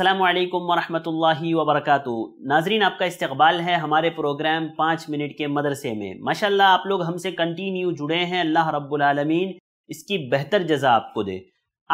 अल्लाम वरहमतुल्लाहि वर्क नाजरीन आपका इस्तबाल है हमारे प्रोग्राम पाँच मिनट के मदरसे में माशाल्लाह आप लोग हमसे कंटिन्यू जुड़े हैं अल्लाह रब्लमीन इसकी बेहतर जजा आपको दे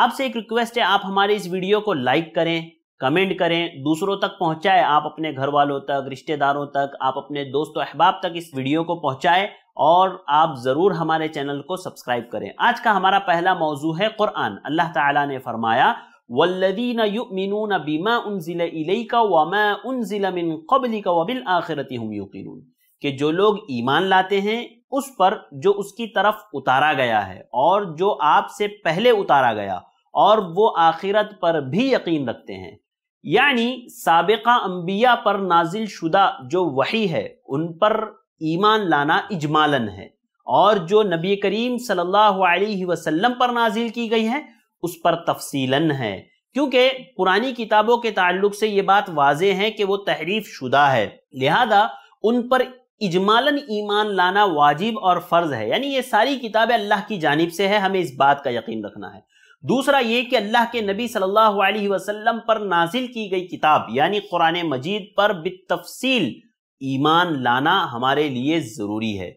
आपसे एक रिक्वेस्ट है आप हमारे इस वीडियो को लाइक करें कमेंट करें दूसरों तक पहुँचाएँ आप अपने घर वालों तक रिश्तेदारों तक आप अपने दोस्तों अहबाब तक इस वीडियो को पहुँचाएँ और आप ज़रूर हमारे चैनल को सब्सक्राइब करें आज का हमारा पहला मौजू है क़ुरान अल्लाह ताला ने फरमाया वल्लदीन युमिनून बीमा उनजिल इलेका वमा उनजिल मिन कबली का वबिल आखिरती हम कि जो लोग ईमान लाते हैं उस पर जो उसकी तरफ उतारा गया है और जो आपसे पहले उतारा गया और वो आखिरत पर भी यकीन रखते हैं यानी सबका अंबिया पर नाजिल शुदा जो वही है उन पर ईमान लाना इजमालन है और जो नबी करीम सल्लल्लाहु अलैहि वसल्लम पर नाजिल की गई है उस पर तफसीलन है क्योंकि पुरानी किताबों के ताल्लुक से ये बात वाज है कि वो तहरीफ शुदा है लिहाजा उन पर इजमालन ईमान लाना वाजिब और फ़र्ज है यानी ये सारी किताबें अल्लाह की जानब से है हमें इस बात का यकीन रखना है दूसरा ये कि अल्लाह के नबी सल्लल्लाहु अलैहि वसल्लम पर नाजिल की गई किताब यानी कुरान मजीद पर बितफसील ईमान लाना हमारे लिए ज़रूरी है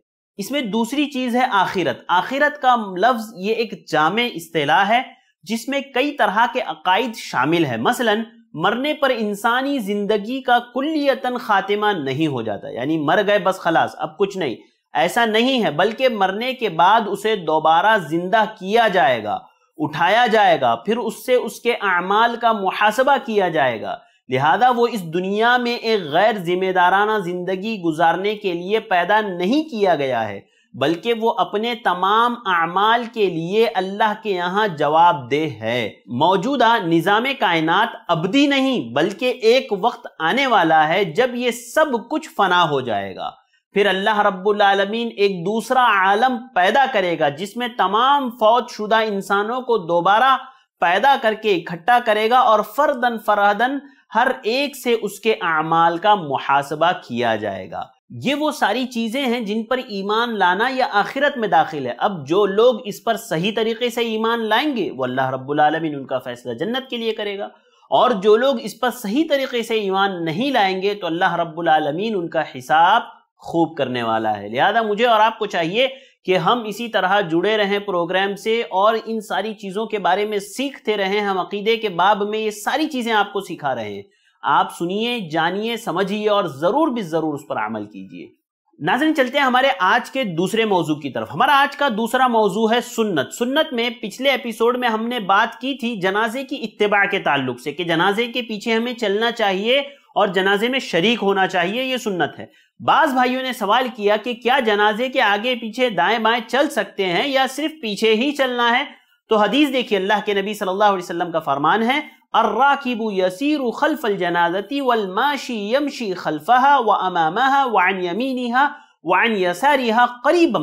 इसमें दूसरी चीज़ है आखिरत आखिरत का लफ्ज़ ये एक जाम असलाह है जिसमें कई तरह के अकायद शामिल है मसलन मरने पर इंसानी जिंदगी का कुल्लियतन खातिमा नहीं हो जाता यानी मर गए बस खलास अब कुछ नहीं ऐसा नहीं है बल्कि मरने के बाद उसे दोबारा जिंदा किया जाएगा उठाया जाएगा फिर उससे उसके अमाल का मुहासबा किया जाएगा लिहाजा वो इस दुनिया में एक गैर जिम्मेदाराना जिंदगी गुजारने के लिए पैदा नहीं किया गया है बल्कि वो अपने तमाम अमाल के लिए अल्लाह के यहाँ जवाब दे है मौजूदा निज़ाम कायनात अबदी नहीं बल्कि एक वक्त आने वाला है जब ये सब कुछ फना हो जाएगा फिर अल्लाह रब्बुलमीन एक दूसरा आलम पैदा करेगा जिसमें तमाम फौज शुदा इंसानों को दोबारा पैदा करके इकट्ठा करेगा और फर्दन फरहदन हर एक से उसके अमाल का मुहासबा किया जाएगा ये वो सारी चीज़ें हैं जिन पर ईमान लाना या आखिरत में दाखिल है अब जो लोग इस पर सही तरीके से ईमान लाएंगे वो अल्लाह रब्बुलमीन उनका फ़ैसला जन्नत के लिए करेगा और जो लोग इस पर सही तरीके से ईमान नहीं लाएंगे तो अल्लाह रब्बुलमीन उनका हिसाब खूब करने वाला है लिहाजा मुझे और आपको चाहिए कि हम इसी तरह जुड़े रहें प्रोग्राम से और इन सारी चीज़ों के बारे में सीखते रहें हम अकीदे के बाब में ये सारी चीज़ें आपको सिखा रहे हैं आप सुनिए जानिए समझिए और जरूर भी जरूर उस पर अमल कीजिए नाजन चलते हैं हमारे आज के दूसरे मौजू की तरफ हमारा आज का दूसरा मौजू है सुन्नत सुन्नत में पिछले एपिसोड में हमने बात की थी जनाजे की इतबा के ताल्लुक से कि जनाजे के पीछे हमें चलना चाहिए और जनाजे में शरीक होना चाहिए ये सुन्नत है बाज भाइयों ने सवाल किया कि क्या जनाजे के आगे पीछे दाएं बाएं चल सकते हैं या सिर्फ पीछे ही चलना है तो हदीस देखिए अल्लाह के नबी सल्लल्लाहु अलैहि वसल्लम का फरमान है अर्राकिब यसीर खल्फ अलजनाजती वलमाशी यमशी खल्फहा व وعن वान यमीनहा वान यसारिहा करीब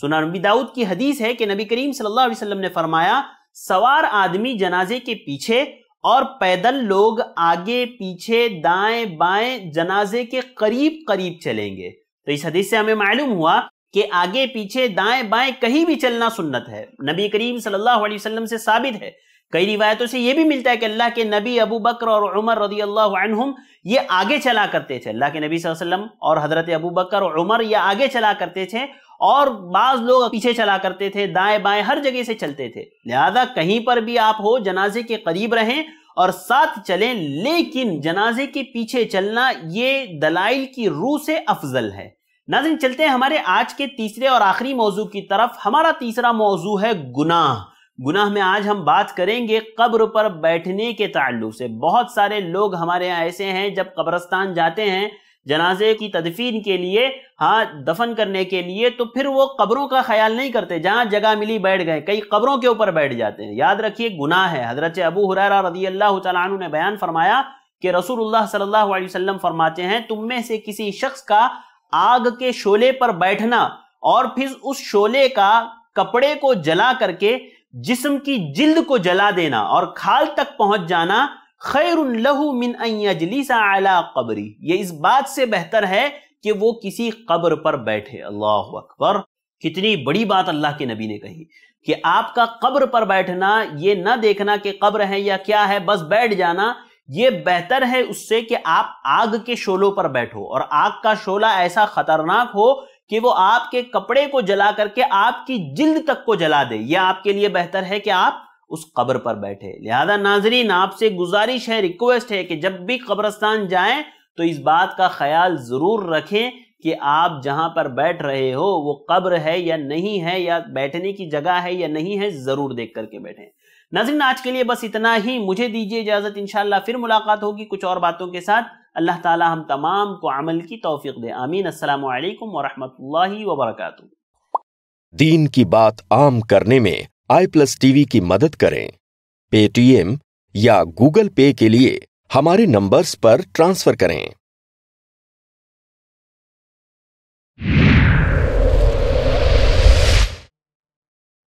सुना नबी दाऊद की हदीस है कि नबी करीम सल्लल्लाहु अलैहि वसल्लम ने फरमाया सवार आदमी जनाजे के पीछे और पैदल लोग आगे पीछे दाएं बाएं जनाजे के करीब करीब चलेंगे तो इस हदीस से हमें मालूम हुआ कि आगे पीछे दाएं बाएं कहीं भी चलना सुन्नत है नबी करीम सल्लल्लाहु अलैहि वसल्लम से साबित है कई रिवायतों से यह भी मिलता है कि अल्लाह के नबी अबू बकर और उमर रदी अल्लाह ये आगे चला करते थे अल्लाह के नबी वसल्लम और हजरत अबू बकर और उमर ये आगे चला करते थे और बाज लोग पीछे चला करते थे दाएं बाएं हर जगह से चलते थे लिहाजा कहीं पर भी आप हो जनाजे के करीब रहें और साथ चलें लेकिन जनाजे के पीछे चलना ये दलाइल की रूह से अफजल है नाजिन चलते हैं हमारे आज के तीसरे और आखिरी मौजू की तरफ हमारा तीसरा मौजू है गुनाह गुनाह में आज हम बात करेंगे कब्र पर बैठने के ताल्लुक से बहुत सारे लोग हमारे यहाँ ऐसे हैं जब कब्रस्तान जाते हैं जनाजे की तदफीन के लिए हाँ दफन करने के लिए तो फिर वो कब्रों का ख्याल नहीं करते जहाँ जगह मिली बैठ गए कई कब्रों के ऊपर बैठ जाते हैं याद रखिए गुनाह है हजरत अबू हुरार रजी अल्लाह तु ने बयान फरमाया कि रसूलुल्लाह सल्लल्लाहु अलैहि वसल्लम फरमाते हैं तुम में से किसी शख्स का आग के शोले पर बैठना और फिर उस शोले का कपड़े को जला करके जिस्म की जिल्द को जला देना और खाल तक पहुंच जाना खैर लहू मिन अजलीसा कबरी ये इस बात से बेहतर है कि वो किसी कब्र पर बैठे अल्लाह अकबर कितनी बड़ी बात अल्लाह के नबी ने कही कि आपका कब्र पर बैठना ये ना देखना कि कब्र है या क्या है बस बैठ जाना ये बेहतर है उससे कि आप आग के शोलों पर बैठो और आग का शोला ऐसा खतरनाक हो कि वो आपके कपड़े को जला करके आपकी जिल्द तक को जला दे यह आपके लिए बेहतर है कि आप उस कब्र पर बैठे लिहाजा नाजरीन आपसे गुजारिश है रिक्वेस्ट है कि जब भी कब्रस्तान जाए तो इस बात का ख्याल जरूर रखें कि आप जहां पर बैठ रहे हो वो कब्र है या नहीं है या बैठने की जगह है या नहीं है जरूर देख करके बैठें नाजिन आज के लिए बस इतना ही मुझे दीजिए इजाजत इन फिर मुलाकात होगी कुछ और बातों के साथ अल्लाह ताला हम तमाम को अमल की तोफीक दे आमीन असल वालेकुम वरहमतुल्लाहि दीन की बात आम करने में आई प्लस टीवी की मदद करें पेटीएम या गूगल पे के लिए हमारे नंबर्स पर ट्रांसफर करें